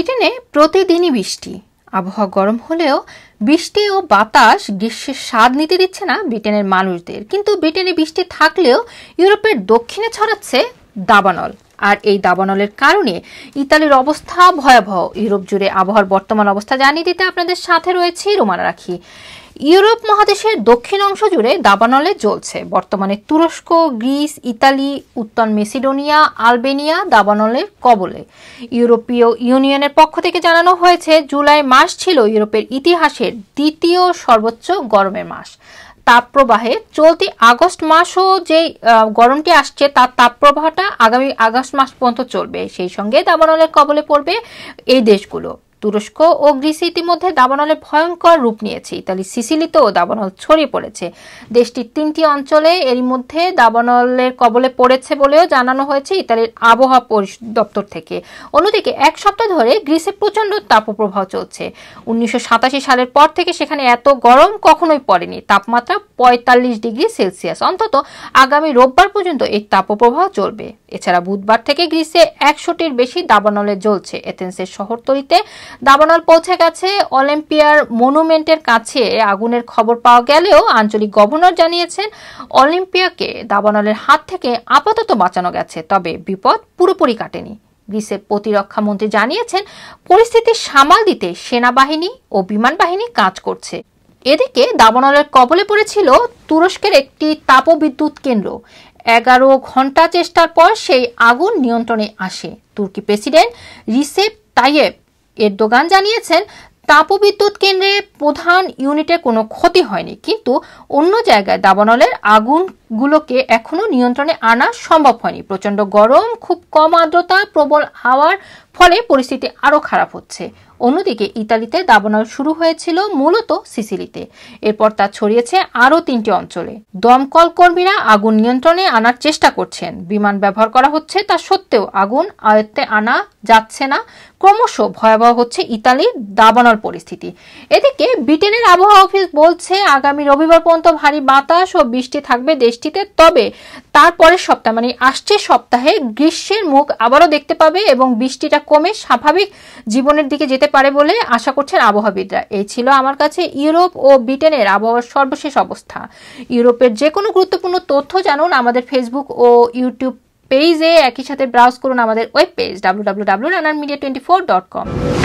ব্রিটেনে প্রতিদিনই বৃষ্টি আবহাওয়া গরম হলেও বৃষ্টি ও বাতাস গ্রীষ্মের স্বাদ নিতে দিচ্ছে না ব্রিটেনের মানুষদের কিন্তু ব্রিটেনে বৃষ্টি থাকলেও ইউরোপের দক্ষিণে ছড়াচ্ছে দাবানল আর এই দাবানলের কারণে ইতালির অবস্থা ভয়াবহ ইউরোপ জুড়ে আবহাওয়ার বর্তমান অবস্থা জানিয়ে দিতে আপনাদের সাথে রয়েছে রোমানা রাখি ইউরোপ মহাদেশের দক্ষিণ অংশ জুড়ে দাবানলে জ্বলছে বর্তমানে তুরস্ক গ্রিস ইতালি উত্তর মেসিডোনিয়া আলবেনিয়া দাবানলের কবলে ইউরোপীয় ইউনিয়নের পক্ষ থেকে জানানো হয়েছে জুলাই মাস ছিল ইউরোপের ইতিহাসের দ্বিতীয় সর্বোচ্চ গরমের মাস তাপপ্রবাহে চলতি আগস্ট মাসও যে গরমটি আসছে তার তাপপ্রবাহটা আগামী আগস্ট মাস পর্যন্ত চলবে সেই সঙ্গে দাবানলের কবলে পড়বে এই দেশগুলো তুরস্ক ও গ্রিস ইতিমধ্যে দাবানলে ভয়ঙ্কর রূপ নিয়েছে ইতালি সিসিলিতেও দাবানল ছড়িয়ে পড়েছে দেশটির তিনটি অঞ্চলে এরই মধ্যে দাবানলের কবলে পড়েছে বলেও জানানো হয়েছে ইতালির আবহাওয়া দপ্তর থেকে অন্যদিকে এক সপ্তাহ ধরে গ্রিসে প্রচণ্ড তাপপ্রবাহ চলছে উনিশশো সালের পর থেকে সেখানে এত গরম কখনোই পড়েনি তাপমাত্রা পঁয়তাল্লিশ ডিগ্রি সেলসিয়াস অন্তত আগামী রোববার পর্যন্ত এই তাপপ্রবাহ চলবে এছাড়া বুধবার থেকে গ্রিসে একশোটির বেশি দাবানলে জ্বলছে এথেন্সের শহরতলিতে দাবানল পৌঁছে গেছে অলিম্পিয়ার মনুমেন্টের কাছে আগুনের খবর পাওয়া গেলেও আঞ্চলিক গভর্নর জানিয়েছেন অলিম্পিয়াকে দাবানলের হাত থেকে আপাতত বাঁচানো গেছে তবে বিপদ পুরোপুরি কাটেনি গ্রিসের প্রতিরক্ষা মন্ত্রী জানিয়েছেন পরিস্থিতি সামাল দিতে সেনাবাহিনী ও বিমান বাহিনী কাজ করছে এদিকে দাবানলের কবলে পড়েছিল তুরস্কের একটি তাপবিদ্যুৎ কেন্দ্র এগারো ঘন্টা চেষ্টার পর সেই আগুন নিয়ন্ত্রণে আসে তুর্কি প্রেসিডেন্ট রিসেপ তাইয়েব এরদোগান জানিয়েছেন তাপবিদ্যুৎ কেন্দ্রে প্রধান ইউনিটে কোনো ক্ষতি হয়নি কিন্তু অন্য জায়গায় দাবানলের আগুনগুলোকে এখনও নিয়ন্ত্রণে আনা সম্ভব হয়নি প্রচণ্ড গরম খুব কম আর্দ্রতা প্রবল হাওয়ার ফলে পরিস্থিতি আরও খারাপ হচ্ছে অন্যদিকে ইতালিতে দাবানল শুরু হয়েছিল মূলত সিসিলিতে এরপর তা ছড়িয়েছে আরও তিনটি অঞ্চলে দমকল কর্মীরা আগুন নিয়ন্ত্রণে আনার চেষ্টা করছেন বিমান ব্যবহার করা হচ্ছে তা সত্ত্বেও আগুন আয়ত্তে আনা যাচ্ছে না ক্রমশ ভয়াবহ হচ্ছে ইতালির দাবানল পরিস্থিতি এদিকে ব্রিটেনের আবহাওয়া অফিস বলছে আগামী রবিবার পর্যন্ত ভারী বাতাস ও বৃষ্টি থাকবে দেশটিতে তবে তারপরের সপ্তাহ মানে আসছে সপ্তাহে গ্রীষ্মের মুখ আবারও দেখতে পাবে এবং বৃষ্টিটা কমে স্বাভাবিক জীবনের দিকে যেতে পারে বলে আশা করছেন আবহাওয়াবিদরা এই ছিল আমার কাছে ইউরোপ ও ব্রিটেনের আবহাওয়ার সর্বশেষ অবস্থা ইউরোপের যে কোনো গুরুত্বপূর্ণ তথ্য জানুন আমাদের ফেসবুক ও ইউটিউব পেজে একই সাথে ব্রাউজ করুন আমাদের web page W W W নানান মিডিয়া টোয়েন্টি ফোর ডট কম